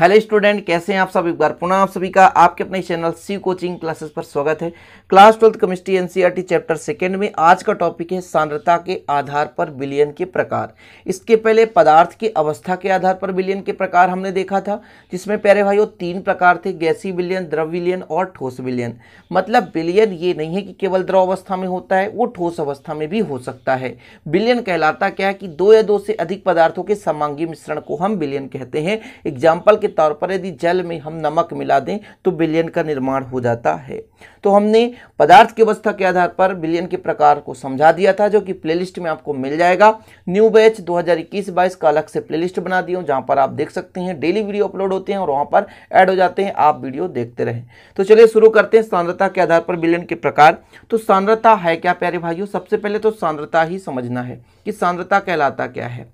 hello student कैसे हैं आप सब एक बार पुनः आप सभी का आपके अपने चैनल सी कोचिंग क्लासेस पर स्वागत है class twelfth chemistry NCERT chapter second में आज का टॉपिक है सांद्रता के आधार पर विलियन के प्रकार इसके पहले पदार्थ की अवस्था के आधार पर विलियन के प्रकार हमने देखा था जिसमें प्यारे भाई तीन प्रकार थे गैसी विलियन द्रव विलियन और ठोस विलियन मतलब विलियन ये नहीं है कि केवल द्रव अवस्था में होता है वो ठोस अवस्था में भी हो सकता है विलियन कहलाता क्या है कि दो या दो से अधिक पदार्थों के समांगी मिश्रण को हम विलियन कहते हैं एग्जाम्पल के तौर पर यदि जल में हम नमक मिला दें तो बिलियन का निर्माण हो जाता है तो हमने पदार्थ की अवस्था के आधार पर बिलियन के प्रकार को समझा दिया था जो कि प्लेलिस्ट में आपको मिल जाएगा न्यू बैच 2021 हज़ार का अलग से प्लेलिस्ट बना दिया हूँ जहाँ पर आप देख सकते हैं डेली वीडियो अपलोड होते हैं और वहाँ पर ऐड हो जाते हैं आप वीडियो देखते रहें तो चलिए शुरू करते हैं सांद्रता के आधार पर बिलियन के प्रकार तो सांद्रता है क्या प्यारे भाइयों सबसे पहले तो सांद्रता ही समझना है कि सांद्रता कहलाता क्या है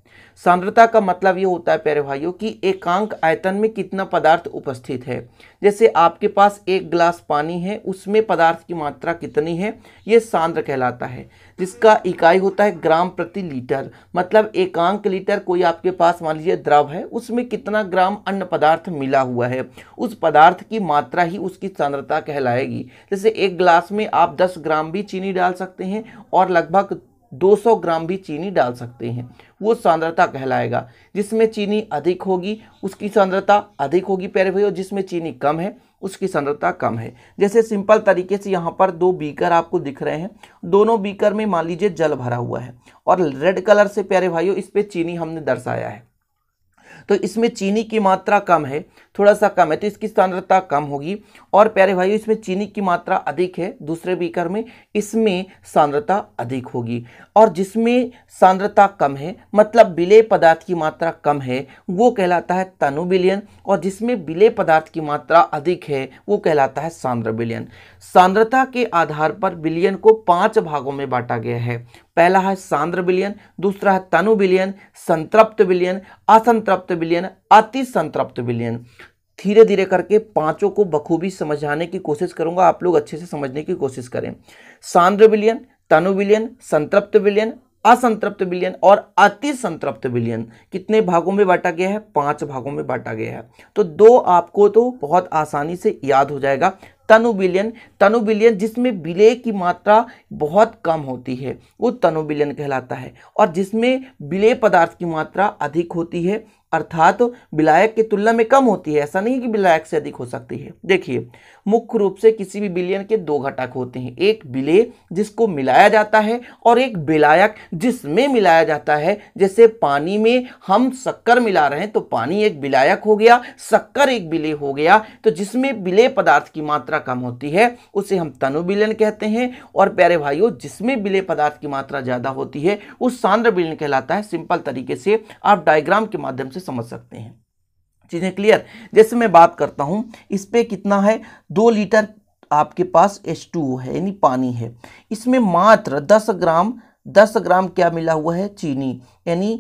सांद्रता का मतलब ये होता है प्यारे भाइयों कि एकांक आयतन में कितना पदार्थ उपस्थित है जैसे आपके पास एक गिलास पानी है उसमें पदार्थ की मात्रा कितनी है ये सांद्र कहलाता है जिसका इकाई होता है ग्राम प्रति लीटर मतलब एकांक लीटर कोई आपके पास मान लीजिए द्रव है उसमें कितना ग्राम अन्न पदार्थ मिला हुआ है उस पदार्थ की मात्रा ही उसकी सांद्रता कहलाएगी जैसे एक गिलास में आप दस ग्राम भी चीनी डाल सकते हैं और लगभग 200 ग्राम भी चीनी डाल सकते हैं वो सांद्रता कहलाएगा जिसमें चीनी अधिक होगी उसकी सांद्रता अधिक होगी प्यारे भाई और जिसमें चीनी कम है उसकी सांद्रता कम है जैसे सिंपल तरीके से यहाँ पर दो बीकर आपको दिख रहे हैं दोनों बीकर में मान लीजिए जल भरा हुआ है और रेड कलर से प्यारे भाइयों इस पर चीनी हमने दर्शाया है तो इसमें चीनी की मात्रा कम है थोड़ा सा कम है तो इसकी सांद्रता कम होगी और प्यारे भाइयों इसमें चीनी की मात्रा अधिक है दूसरे बीकर में इसमें सांद्रता अधिक होगी और जिसमें सांद्रता कम है मतलब विलय पदार्थ की मात्रा कम है वो कहलाता है तनु विलयन और जिसमें विलय पदार्थ की मात्रा अधिक है वो कहलाता है सांद्र विलयन सांद्रता के आधार पर विलयन को पाँच भागों में बांटा गया है पहला है सांद्र विलियन दूसरा है तनु विलियन संतृप्त विलियन असंतृप्त विलियन अति संतृप्त विलियन धीरे धीरे करके पांचों को बखूबी समझाने की कोशिश करूंगा आप लोग अच्छे से समझने की कोशिश करें सांद्र विलियन तनु विलियन संतृप्त विलियन असंतृप्त विलियन और अति संतृप्त विलियन कितने भागों में बांटा गया है पांच भागों में बांटा गया है तो दो आपको तो बहुत आसानी से याद हो जाएगा तनु विलयन तनु विलयन जिसमें विलेय की मात्रा बहुत कम होती है वो तनु विलयन कहलाता है और जिसमें विलेय पदार्थ की मात्रा अधिक होती है अर्थात विलायक की तुलना में कम होती है ऐसा नहीं कि विलायक से अधिक हो सकती है देखिए मुख्य रूप से किसी भी बिलियन के दो घटक होते हैं एक बिले जिसको मिलाया जाता है और एक विलायक जिसमें मिलाया जाता है जैसे पानी में हम शक्कर मिला रहे हैं तो पानी एक विलायक हो गया शक्कर एक बिले हो गया तो जिसमें बिले पदार्थ की मात्रा कम होती है उसे हम तनु बिलियन कहते हैं और प्यारे भाइयों जिसमें बिले पदार्थ की मात्रा ज़्यादा होती है उस सांद्र बिलियन कहलाता है सिंपल तरीके से आप डायग्राम के माध्यम से समझ सकते हैं चीज़ें क्लियर जैसे मैं बात करता हूँ इस पर कितना है दो लीटर आपके पास एच टू है यानी पानी है इसमें मात्र दस ग्राम दस ग्राम क्या मिला हुआ है चीनी यानी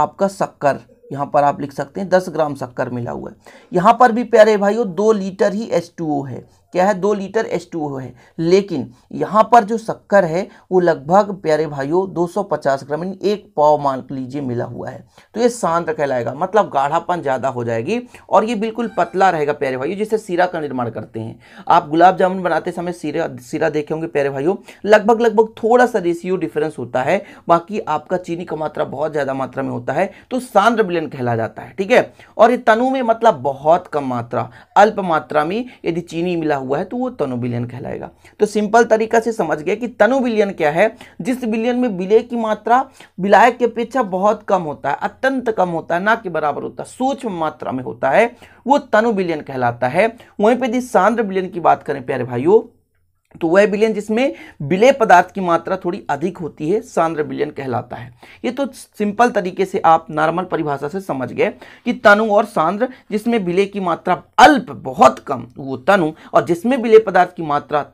आपका शक्कर यहाँ पर आप लिख सकते हैं दस ग्राम शक्कर मिला हुआ है यहाँ पर भी प्यारे भाइयों दो लीटर ही एच टू ओ है क्या है दो लीटर एच टू है लेकिन यहाँ पर जो शक्कर है वो लगभग प्यारे भाइयों 250 ग्राम यानी एक पाव मान लीजिए मिला हुआ है तो ये शांत कहलाएगा मतलब गाढ़ापन ज़्यादा हो जाएगी और ये बिल्कुल पतला रहेगा प्यारे भाइयों जिससे सीरा का निर्माण करते हैं आप गुलाब जामुन बनाते समय सीरा सीरा देखे होंगे प्यारे भाइयों लगभग लगभग थोड़ा सा रेशियो डिफरेंस होता है बाकी आपका चीनी का मात्रा बहुत ज़्यादा मात्रा में होता है तो सांद्र विलयन कहला जाता है ठीक है और ये तनु में मतलब बहुत कम मात्रा अल्प मात्रा में यदि चीनी मिला हुआ है तो वो तनु विलयन कहलाएगा तो सिंपल तरीका से समझ गया कि तनु विलयन क्या है जिस विलयन में विलय की मात्रा विलायक की अपेक्षा बहुत कम होता है अत्यंत कम होता है ना के बराबर होता है सूक्ष्म मात्रा में होता है वो तनु विलयन कहलाता है वहीं पर यदि सांद्र विलयन की बात करें प्यारे भाइयों तो वह विलयन जिसमें विलय पदार्थ की मात्रा थोड़ी अधिक होती है सांद्र विलयन कहलाता है ये तो सिंपल तरीके से आप नॉर्मल परिभाषा से समझ गए कि तनु और सांद्र जिसमें विलय की मात्रा अल्प बहुत कम वो तनु और जिसमें विलय पदार्थ की मात्रा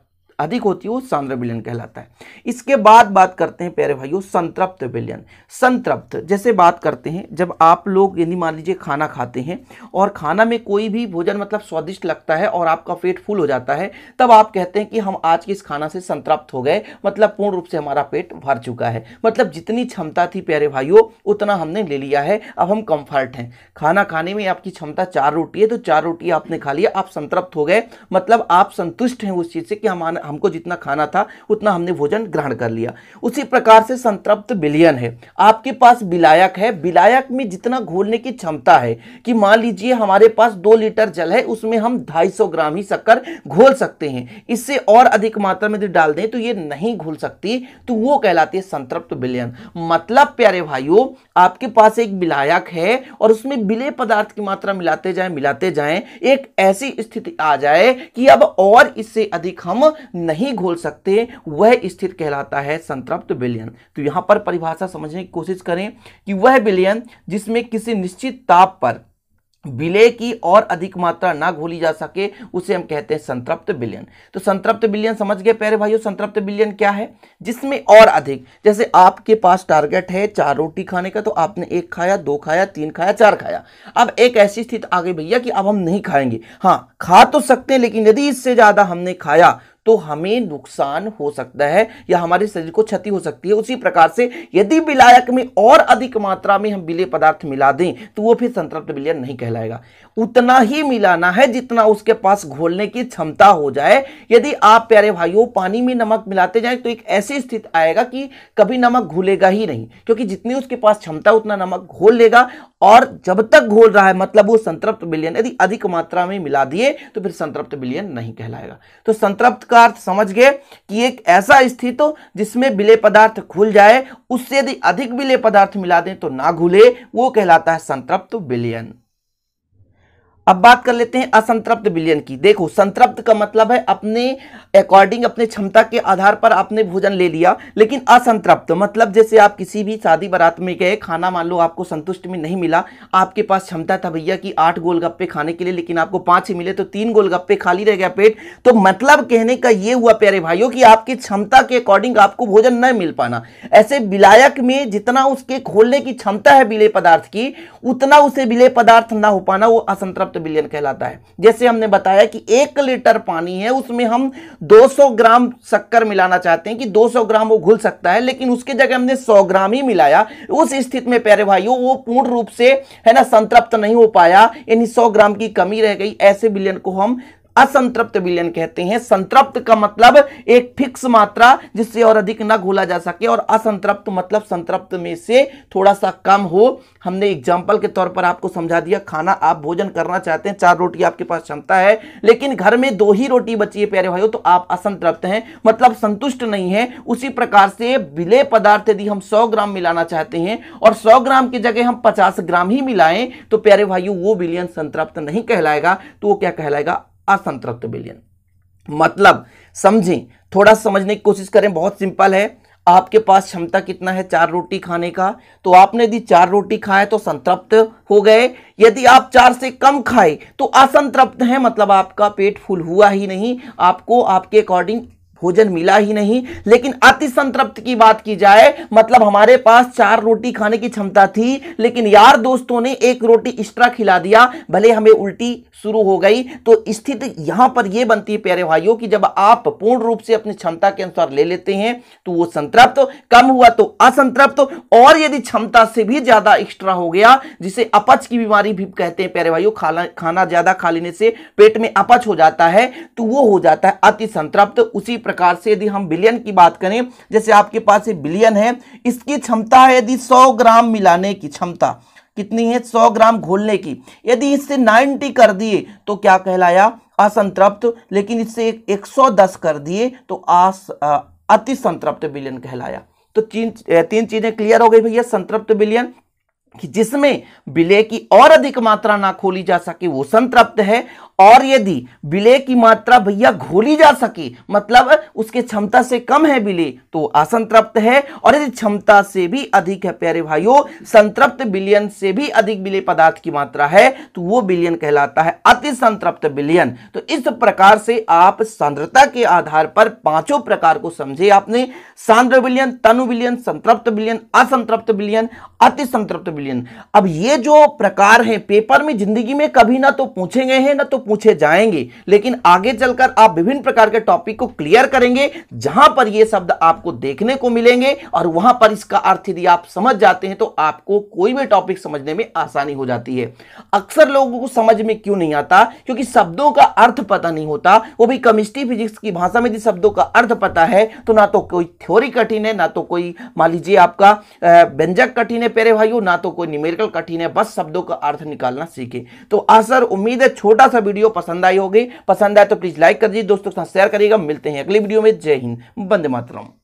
अधिक होती है वो सांद्र विलयन कहलाता है इसके बाद बात करते हैं प्यारे भाइयों संतृप्त विलयन संतृप्त जैसे बात करते हैं जब आप लोग यदि मान लीजिए खाना खाते हैं और खाना में कोई भी भोजन मतलब स्वादिष्ट लगता है और आपका पेट फुल हो जाता है तब आप कहते हैं कि हम आज के इस खाना से संतृप्त हो गए मतलब पूर्ण रूप से हमारा पेट भर चुका है मतलब जितनी क्षमता थी प्यारे भाइयों उतना हमने ले लिया है अब हम कंफर्ट हैं खाना खाने में आपकी क्षमता चार रोटी है तो चार रोटी आपने खा लिया आप संतृप्त हो गए मतलब आप संतुष्ट हैं उस चीज़ से कि हमारा हमको जितना खाना था उतना हमने भोजन ग्रहण कर लिया उसी प्रकार से संतृप्त बिलियन है आपके पास विलायक है विलायक में जितना घोलने की क्षमता है कि मान लीजिए हमारे पास दो लीटर जल है उसमें हम ढाई ग्राम ही शक्कर घोल सकते हैं इससे और अधिक मात्रा में यदि डाल दें तो ये नहीं घुल सकती तो वो कहलाती है संतृप्त बिलियन मतलब प्यारे भाइयों आपके पास एक विलायक है और उसमें विलय पदार्थ की मात्रा मिलाते जाए मिलाते जाए एक ऐसी स्थिति आ जाए कि अब और इससे अधिक हम नहीं घोल सकते वह स्थिर कहलाता है संतृप्त विलयन तो यहां पर परिभाषा समझने की कोशिश करें कि वह विलयन जिसमें किसी निश्चित ताप पर विलय की और अधिक मात्रा ना घोली जा सके उसे हम कहते हैं संतृप्त बिलियन तो संतृप्त बिलियन समझ गए प्यारे भाइयों संतृप्त बिलियन क्या है जिसमें और अधिक जैसे आपके पास टारगेट है चार रोटी खाने का तो आपने एक खाया दो खाया तीन खाया चार खाया अब एक ऐसी स्थिति आ गई भैया कि अब हम नहीं खाएंगे हाँ खा तो सकते हैं लेकिन यदि इससे ज़्यादा हमने खाया तो हमें नुकसान हो सकता है या हमारे शरीर को क्षति हो सकती है उसी प्रकार से यदि विलायक में और अधिक मात्रा में हम विलय पदार्थ मिला दें तो वो फिर संतृप्त विलयन नहीं कहलाएगा उतना ही मिलाना है जितना उसके पास घोलने की क्षमता हो जाए यदि आप प्यारे भाइयों पानी में नमक मिलाते जाए तो एक ऐसी स्थिति आएगा कि कभी नमक घुलेगा ही नहीं क्योंकि जितनी उसके पास क्षमता उतना नमक घोल लेगा और जब तक घोल रहा है मतलब वो संतृप्त विलयन यदि अधिक मात्रा में मिला दिए तो फिर संतृप्त विलयन नहीं कहलाएगा तो संतृप्त का अर्थ समझ गए कि एक ऐसा स्थित हो जिसमें विलय पदार्थ घुल जाए उससे यदि अधिक विलय पदार्थ मिला दें तो ना घुले वो कहलाता है संतृप्त विलयन अब बात कर लेते हैं असंतृप्त बिलियन की देखो संतृप्त का मतलब है अपने अकॉर्डिंग अपने क्षमता के आधार पर आपने भोजन ले लिया लेकिन असंतृप्त मतलब जैसे आप किसी भी शादी बारात में गए खाना मान लो आपको संतुष्ट में नहीं मिला आपके पास क्षमता था भैया कि आठ गोलगप्पे खाने के लिए लेकिन आपको पांच ही मिले तो तीन गोलगप्पे खाली रह गया पेट तो मतलब कहने का ये हुआ प्यारे भाइयों की आपकी क्षमता के अकॉर्डिंग आपको भोजन न मिल पाना ऐसे विलायक में जितना उसके खोलने की क्षमता है विलय पदार्थ की उतना उसे विलय पदार्थ ना हो पाना वो असंतृप्त बिलियन कहलाता है जैसे हमने बताया कि एक लीटर पानी है उसमें हम 200 ग्राम शक्कर मिलाना चाहते हैं कि 200 ग्राम वो घुल सकता है लेकिन उसके जगह हमने 100 ग्राम ही मिलाया उस स्थिति में प्यारे भाइयों वो पूर्ण रूप से है ना संतृप्त नहीं हो पाया यानी सौ ग्राम की कमी रह गई ऐसे बिलियन को हम असंतृप्त विलयन कहते हैं संतृप्त का मतलब एक फिक्स मात्रा जिससे और अधिक न घोला जा सके और असंतृप्त मतलब संतृप्त में से थोड़ा सा कम हो हमने एग्जाम्पल के तौर पर आपको समझा दिया खाना आप भोजन करना चाहते हैं चार रोटी आपके पास क्षमता है लेकिन घर में दो ही रोटी बची है प्यारे भाई तो आप असंतृप्त हैं मतलब संतुष्ट नहीं है उसी प्रकार से विलय पदार्थ यदि हम सौ ग्राम मिलाना चाहते हैं और सौ ग्राम की जगह हम पचास ग्राम ही मिलाएं तो प्यारे भाइयों वो विलयन संतृप्त नहीं कहलाएगा तो वो क्या कहलाएगा असंतृप्त विलयन मतलब समझें थोड़ा समझने की कोशिश करें बहुत सिंपल है आपके पास क्षमता कितना है चार रोटी खाने का तो आपने यदि चार रोटी खाए तो संतृप्त हो गए यदि आप चार से कम खाए तो असंतृप्त हैं मतलब आपका पेट फुल हुआ ही नहीं आपको आपके अकॉर्डिंग भोजन मिला ही नहीं लेकिन अति संतृप्त की बात की जाए मतलब हमारे पास चार रोटी खाने की क्षमता थी लेकिन यार दोस्तों ने एक रोटी एक्स्ट्रा खिला दिया भले हमें उल्टी शुरू हो गई तो स्थिति यहां पर यह बनती है प्यारे भाइयों की जब आप पूर्ण रूप से अपनी क्षमता के अनुसार ले लेते हैं तो वो संतृप्त कम हुआ तो असंतृप्त और यदि क्षमता से भी ज्यादा एक्स्ट्रा हो गया जिसे अपच की बीमारी भी कहते हैं प्यारे भाइयों खाना खाना ज्यादा खा लेने से पेट में अपच हो जाता है तो वो हो जाता है अति संतृप्त उसी प्रकार से यदि हम बिलियन की बात करें जैसे आपके पास ये बिलियन है इसकी क्षमता है यदि सौ ग्राम मिलाने की क्षमता कितनी है सौ ग्राम घोलने की यदि इससे नाइन्टी कर दिए तो क्या कहलाया असंतृप्त लेकिन इससे एक सौ दस कर दिए तो आस अति संतृप्त बिलियन कहलाया तो तीन तीन चीजें क्लियर हो गई भैया संतृप्त बिलियन कि जिसमें विलय की और अधिक मात्रा ना खोली जा सके वो संतृप्त है और यदि विलय की मात्रा भैया घोली जा सके मतलब उसके क्षमता से कम है विलय तो असंतृप्त है और यदि क्षमता से भी अधिक है प्यारे भाइयों संतृप्त बिलियन से भी अधिक विलय पदार्थ की मात्रा है तो वो बिलियन कहलाता है अति संतृप्त बिलियन तो इस प्रकार से आप सांद्रता के आधार पर पांचों प्रकार को समझे आपने सांद्र बिलियन तनु बिलियन संतृप्त बिलियन असंतृप्त बिलियन अति संतृप्त बिलियन अब ये जो प्रकार है पेपर में जिंदगी में कभी ना तो पूछे गए हैं ना तो पूछे जाएंगे लेकिन आगे चलकर आप विभिन्न प्रकार के टॉपिक को क्लियर करेंगे जहां पर ये शब्द आपको देखने को मिलेंगे और वहां पर इसका अर्थ यदि आप समझ जाते हैं तो आपको कोई भी टॉपिक समझने में आसानी हो जाती है अक्सर लोगों को समझ में क्यों नहीं आता क्योंकि शब्दों का अर्थ पता नहीं होता वो भी केमिस्ट्री फिजिक्स की भाषा में यदि शब्दों का अर्थ पता है तो ना तो कोई थ्योरी कठिन है ना तो कोई मान लीजिए आपका व्यंजक कठिन है पेरे भाइयों ना तो कोई न्यूमेरिकल कठिन है बस शब्दों का अर्थ निकालना सीखे तो असर उम्मीद है छोटा सा वीडियो वीडियो पसंद आई होगी पसंद आए तो प्लीज लाइक कर दीजिए दोस्तों के साथ शेयर करिएगा मिलते हैं अगली वीडियो में जय हिंद बंदे मातरम